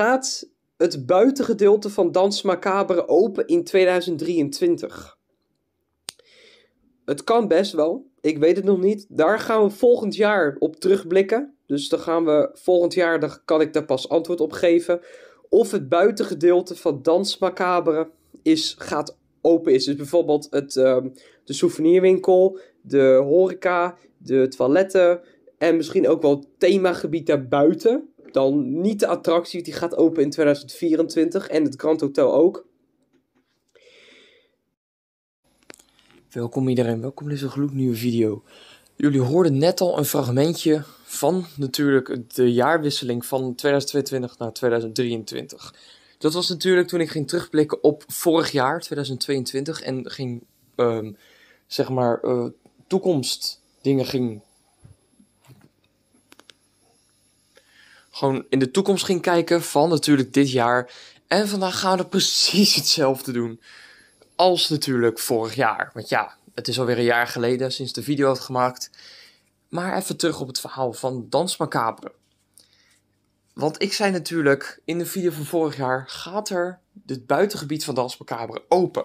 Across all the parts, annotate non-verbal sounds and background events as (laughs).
gaat het buitengedeelte van Dans Macabre open in 2023. Het kan best wel. Ik weet het nog niet. Daar gaan we volgend jaar op terugblikken. Dus dan gaan we volgend jaar, dan kan ik daar pas antwoord op geven. Of het buitengedeelte van Dans Macabre is, gaat open is. Dus bijvoorbeeld het, ehm, de souvenirwinkel, de horeca, de toiletten en misschien ook wel het themagebied daarbuiten dan niet de attractie. Die gaat open in 2024 en het Grand Hotel ook. Welkom iedereen, welkom in deze gloednieuwe video. Jullie hoorden net al een fragmentje van natuurlijk de jaarwisseling van 2022 naar 2023. Dat was natuurlijk toen ik ging terugblikken op vorig jaar, 2022, en ging, ehm, zeg maar, toekomst eh, toekomstdingen ging gewoon in de toekomst ging kijken van natuurlijk dit jaar. En vandaag gaan we (laughs) precies hetzelfde doen als natuurlijk vorig jaar. Want ja, het is alweer een jaar geleden sinds de video had gemaakt. Maar even terug op het verhaal van Dans Macabre. Want ik zei natuurlijk, in de video van vorig jaar gaat er het buitengebied van Dans Macabre open.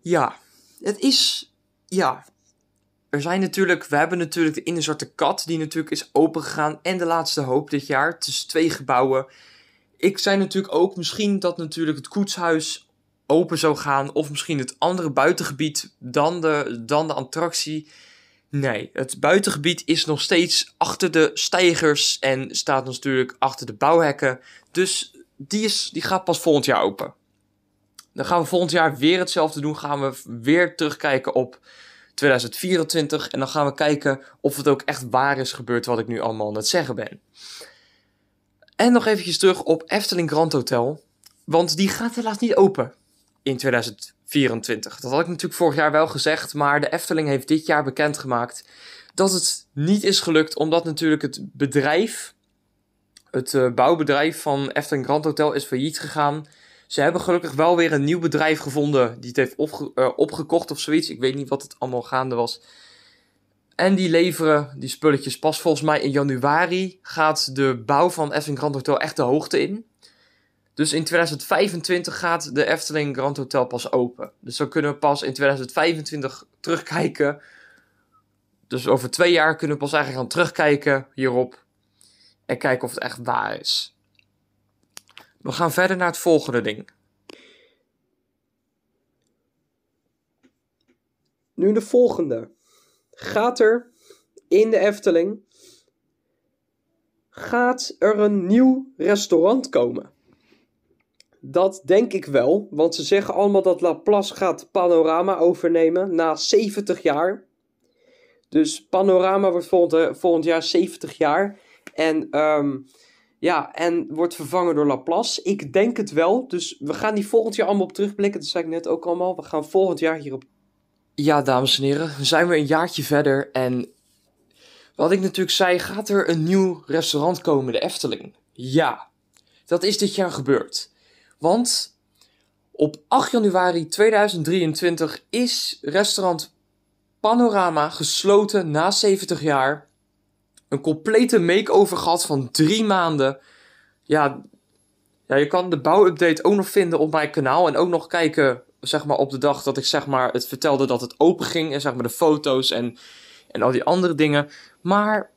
Ja, het is. Ja, er zijn natuurlijk, we hebben natuurlijk de zwarte Kat, die natuurlijk is opengegaan. En de Laatste Hoop dit jaar, tussen twee gebouwen. Ik zei natuurlijk ook misschien dat natuurlijk het koetshuis open zou gaan. Of misschien het andere buitengebied dan de, dan de attractie. Nee, het buitengebied is nog steeds achter de stijgers en staat natuurlijk achter de bouwhekken. Dus die, is, die gaat pas volgend jaar open. Dan gaan we volgend jaar weer hetzelfde doen. Gaan we weer terugkijken op 2024. En dan gaan we kijken of het ook echt waar is gebeurd wat ik nu allemaal aan het zeggen ben. En nog eventjes terug op Efteling Grand Hotel. Want die gaat helaas niet open in 2024. Dat had ik natuurlijk vorig jaar wel gezegd. Maar de Efteling heeft dit jaar bekendgemaakt dat het niet is gelukt. Omdat natuurlijk het bedrijf, het eh, bouwbedrijf van Efteling Grand Hotel is failliet gegaan. Ze hebben gelukkig wel weer een nieuw bedrijf gevonden die het heeft eh, opgekocht of zoiets. Ik weet niet wat het allemaal gaande was. En die leveren die spulletjes pas volgens mij in januari gaat de bouw van Efteling Grand Hotel echt de hoogte in. Dus in 2025 gaat de Efteling Grand Hotel pas open. Dus dan kunnen we pas in 2025 terugkijken. Dus over twee jaar kunnen we pas eigenlijk gaan terugkijken hierop. En kijken of het echt waar is. We gaan verder naar het volgende ding. Nu de volgende. Gaat er in de Efteling. Gaat er een nieuw restaurant komen? Dat denk ik wel, want ze zeggen allemaal dat Laplace gaat Panorama overnemen na 70 jaar. Dus Panorama wordt volgend, eh, volgend jaar 70 jaar. En ehm, ja, en wordt vervangen door Laplace. Ik denk het wel. Dus we gaan die volgend jaar allemaal op terugblikken. Dat zei ik net ook allemaal. We gaan volgend jaar hierop. Ja, dames en heren, we zijn we een jaartje verder. En wat ik natuurlijk zei, gaat er een nieuw restaurant komen, de Efteling? Ja, dat is dit jaar gebeurd. Want op 8 januari 2023 is restaurant Panorama gesloten na 70 jaar een complete makeover gehad van drie maanden. Ja, ja je kan de bouwupdate ook nog vinden op mijn kanaal. En ook nog kijken zeg maar, op de dag dat ik zeg maar, het vertelde dat het open ging. En zeg maar, de foto's en, en al die andere dingen. Maar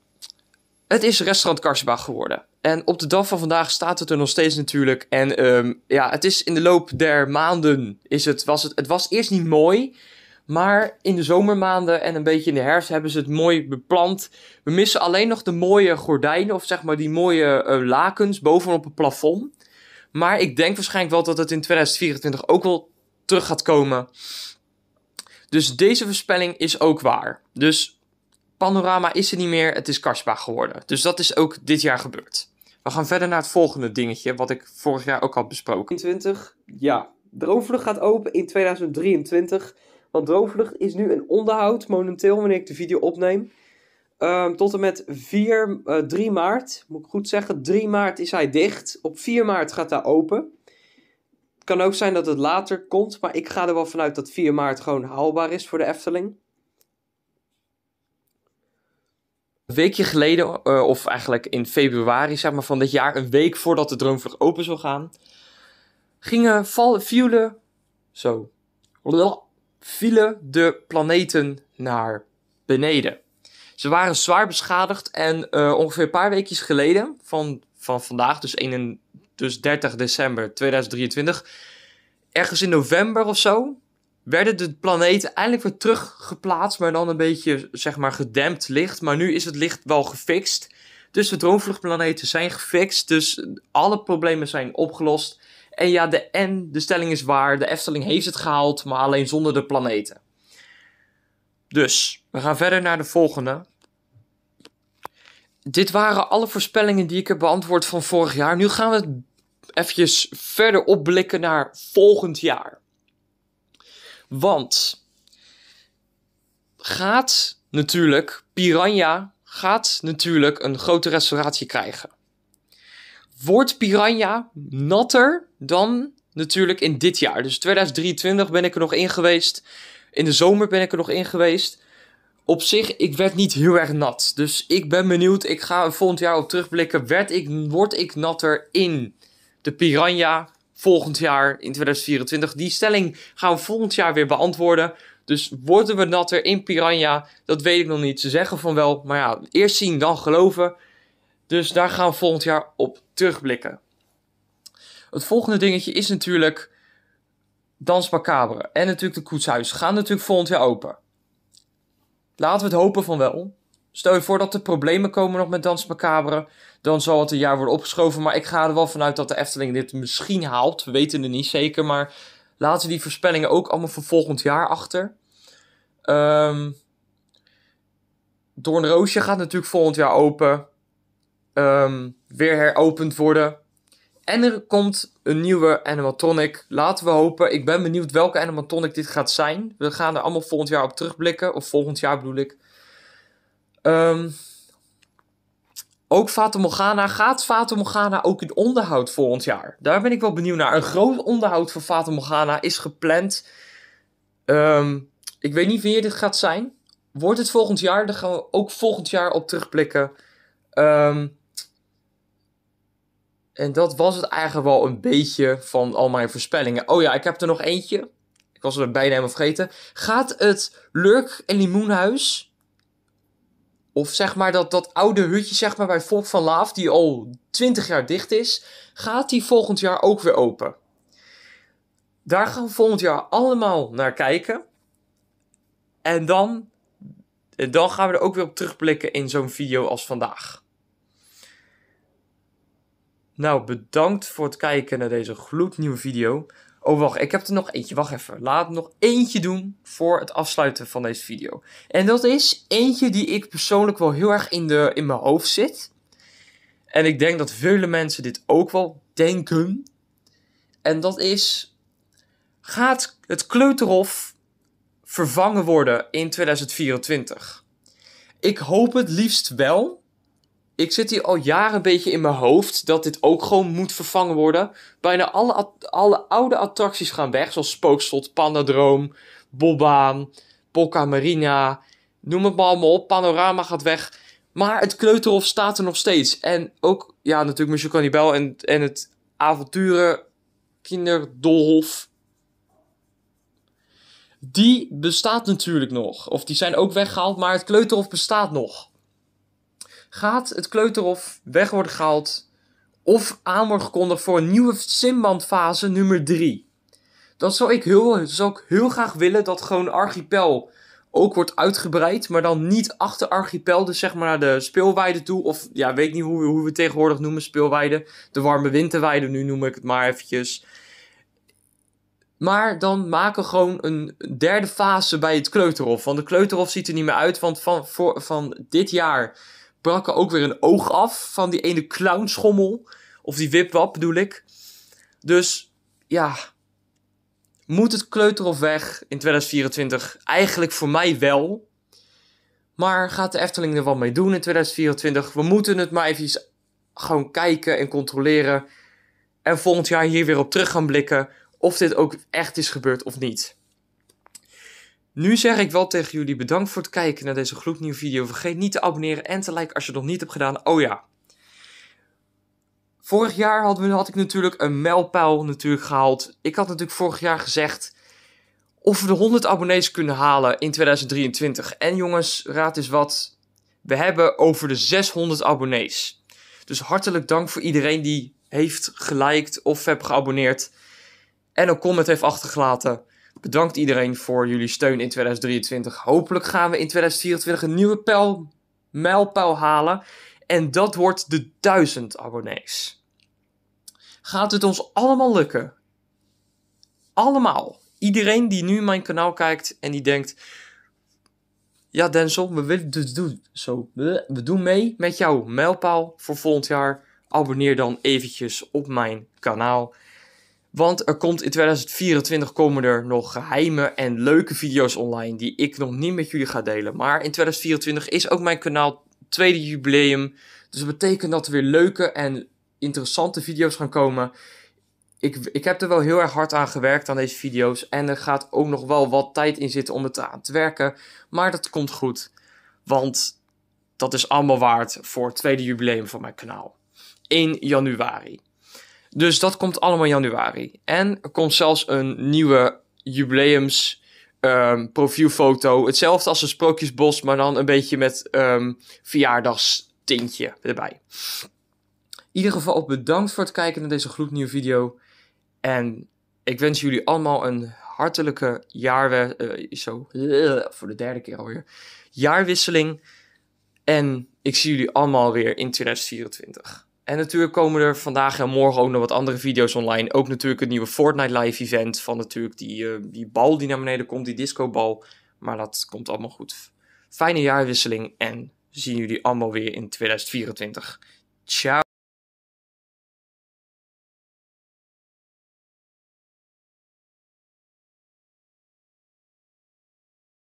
het is restaurant Karsba geworden. En op de dag van vandaag staat het er nog steeds natuurlijk. En ehm, ja, het is in de loop der maanden is het, was het, het was eerst niet mooi. Maar in de zomermaanden en een beetje in de herfst hebben ze het mooi beplant. We missen alleen nog de mooie gordijnen of zeg maar die mooie uh, lakens bovenop het plafond. Maar ik denk waarschijnlijk wel dat het in 2024 ook wel terug gaat komen. Dus deze voorspelling is ook waar. Dus Panorama is er niet meer, het is Kaspa geworden. Dus dat is ook dit jaar gebeurd. We gaan verder naar het volgende dingetje, wat ik vorig jaar ook had besproken. 20, ja. De gaat open in 2023. Want Droomvlucht is nu in onderhoud momenteel wanneer ik de video opneem. Ehm, tot en met 4, 3 eh, maart, moet ik goed zeggen, 3 maart is hij dicht. Op 4 maart gaat hij open. Het kan ook zijn dat het later komt, maar ik ga er wel vanuit dat 4 maart gewoon haalbaar is voor de Efteling. Een weekje geleden, eh, of eigenlijk in februari zeg maar, van dit jaar, een week voordat de Droomvlucht open zou gaan, gingen vallen, vielen, zo, vielen de planeten naar beneden. Ze waren zwaar beschadigd en eh, ongeveer een paar weekjes geleden, van, van vandaag, dus, 1, dus 30 december 2023, ergens in november of zo, werden de planeten eindelijk weer teruggeplaatst, maar dan een beetje, zeg maar, gedempt licht. Maar nu is het licht wel gefixt. Dus de droomvluchtplaneten zijn gefixt, dus alle problemen zijn opgelost. En ja, de N, de stelling is waar. De Efteling heeft het gehaald, maar alleen zonder de planeten. Dus, we gaan verder naar de volgende. Dit waren alle voorspellingen die ik heb beantwoord van vorig jaar. Nu gaan we even verder opblikken naar volgend jaar. Want gaat natuurlijk Piranha gaat natuurlijk een grote restauratie krijgen wordt Piranha natter dan natuurlijk in dit jaar. Dus 2023 ben ik er nog in geweest. In de zomer ben ik er nog in geweest. Op zich, ik werd niet heel erg nat. Dus ik ben benieuwd. Ik ga volgend jaar op terugblikken. Werd ik, word ik natter in de Piranha volgend jaar in 2024? Die stelling gaan we volgend jaar weer beantwoorden. Dus worden we natter in Piranha? Dat weet ik nog niet. Ze zeggen van wel. Maar ja, eerst zien, dan geloven. Dus daar gaan we volgend jaar op terugblikken. Het volgende dingetje is natuurlijk Dans Macabre. En natuurlijk de Koetshuis. Gaan natuurlijk volgend jaar open. Laten we het hopen van wel. Stel je voor dat er problemen komen nog met Dans Macabre. Dan zal het een jaar worden opgeschoven. Maar ik ga er wel vanuit dat de Efteling dit misschien haalt. We weten het niet zeker. Maar laten we die voorspellingen ook allemaal voor volgend jaar achter. Um, Doornroosje gaat natuurlijk volgend jaar open. Ehm, weer heropend worden. En er komt een nieuwe animatronic. Laten we hopen. Ik ben benieuwd welke animatronic dit gaat zijn. We gaan er allemaal volgend jaar op terugblikken. Of volgend jaar bedoel ik. Um, ook Fata Morgana. Gaat Fata Morgana ook in onderhoud volgend jaar? Daar ben ik wel benieuwd naar. Een groot onderhoud voor Fata Morgana is gepland. Um, ik weet niet wanneer dit gaat zijn. Wordt het volgend jaar? Daar gaan we ook volgend jaar op terugblikken. Um, en dat was het eigenlijk wel een beetje van al mijn voorspellingen. Oh ja, ik heb er nog eentje. Ik was er bijna helemaal vergeten. Gaat het Lurk en Limoenhuis... Of zeg maar dat, dat oude hutje zeg maar, bij Volk van Laaf, die al 20 jaar dicht is, gaat die volgend jaar ook weer open. Daar gaan we volgend jaar allemaal naar kijken. En dan, en dan gaan we er ook weer op terugblikken in zo'n video als vandaag. Nou, bedankt voor het kijken naar deze gloednieuwe video. Oh, wacht, ik heb er nog eentje. Wacht even. Laat nog eentje doen voor het afsluiten van deze video. En dat is eentje die ik persoonlijk wel heel erg in, de, in mijn hoofd zit. En ik denk dat vele mensen dit ook wel denken. En dat is... Gaat het kleuterhof vervangen worden in 2024? Ik hoop het liefst wel ik zit hier al jaren een beetje in mijn hoofd dat dit ook gewoon moet vervangen worden. Bijna alle, alle oude attracties gaan weg, zoals Spookslot, Pandadroom, Bobbaan, Bocca Marina. Noem het maar allemaal op, Panorama gaat weg. Maar het Kleuterhof staat er nog steeds. En ook, ja, natuurlijk Monsieur Cannibal en, en het avonturen kinderdolhof. Die bestaat natuurlijk nog. Of die zijn ook weggehaald, maar het Kleuterhof bestaat nog gaat het kleuterhof weg worden gehaald of aan wordt gekondigd voor een nieuwe Simbandfase nummer 3. Dat zou ik, heel, zou ik heel graag willen dat gewoon Archipel ook wordt uitgebreid, maar dan niet achter Archipel, dus zeg maar naar de speelweide toe. Of ja, weet niet hoe, hoe we tegenwoordig noemen speelweide. De warme winterweide, nu noem ik het maar eventjes. Maar dan maken we gewoon een derde fase bij het kleuterhof. Want de kleuterhof ziet er niet meer uit. Want van, voor, van dit jaar er ook weer een oog af van die ene clownschommel. Of die wipwap bedoel ik. Dus ja, moet het kleuter of weg in 2024? Eigenlijk voor mij wel. Maar gaat de Efteling er wat mee doen in 2024? We moeten het maar even gewoon kijken en controleren. En volgend jaar hier weer op terug gaan blikken of dit ook echt is gebeurd of niet. Nu zeg ik wel tegen jullie bedankt voor het kijken naar deze gloednieuwe video. Vergeet niet te abonneren en te liken als je het nog niet hebt gedaan. Oh ja. Vorig jaar had, had ik natuurlijk een mijlpaal natuurlijk gehaald. Ik had natuurlijk vorig jaar gezegd of we de 100 abonnees kunnen halen in 2023. En jongens, raad eens wat. We hebben over de 600 abonnees. Dus hartelijk dank voor iedereen die heeft geliked of heb geabonneerd. En een comment heeft achtergelaten. Bedankt iedereen voor jullie steun in 2023. Hopelijk gaan we in 2024 een nieuwe pijl, mijlpaal halen. En dat wordt de 1000 abonnees. Gaat het ons allemaal lukken? Allemaal. Iedereen die nu mijn kanaal kijkt en die denkt: Ja, Denzel, we willen dus doen. Zo, we doen mee met jouw mijlpaal voor volgend jaar. Abonneer dan eventjes op mijn kanaal. Want er komt in 2024 komen er nog geheime en leuke video's online die ik nog niet met jullie ga delen. Maar in 2024 is ook mijn kanaal tweede jubileum. Dus dat betekent dat er weer leuke en interessante video's gaan komen. Ik, ik heb er wel heel erg hard aan gewerkt aan deze video's. En er gaat ook nog wel wat tijd in zitten om het aan te werken. Maar dat komt goed. Want dat is allemaal waard voor het tweede jubileum van mijn kanaal. 1 januari. Dus dat komt allemaal januari. En er komt zelfs een nieuwe jubileums ehm, profielfoto. Hetzelfde als een sprookjesbos, maar dan een beetje met um, verjaardagstintje erbij. In ieder geval bedankt voor het kijken naar deze gloednieuwe video. En ik wens jullie allemaal een hartelijke jaarwe eh, zo, (laughs) voor de derde keer alweer. Jaarwisseling. En ik zie jullie allemaal weer in 2024. En natuurlijk komen er vandaag en morgen ook nog wat andere video's online. Ook natuurlijk het nieuwe Fortnite live event van natuurlijk die, eh, die bal die naar beneden komt, die discobal. Maar dat komt allemaal goed. Fijne jaarwisseling en zien jullie allemaal weer in 2024. Ciao.